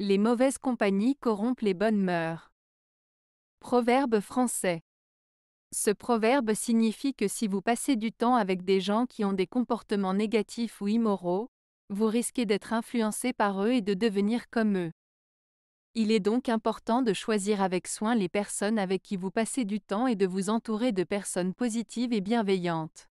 Les mauvaises compagnies corrompent les bonnes mœurs. Proverbe français. Ce proverbe signifie que si vous passez du temps avec des gens qui ont des comportements négatifs ou immoraux, vous risquez d'être influencé par eux et de devenir comme eux. Il est donc important de choisir avec soin les personnes avec qui vous passez du temps et de vous entourer de personnes positives et bienveillantes.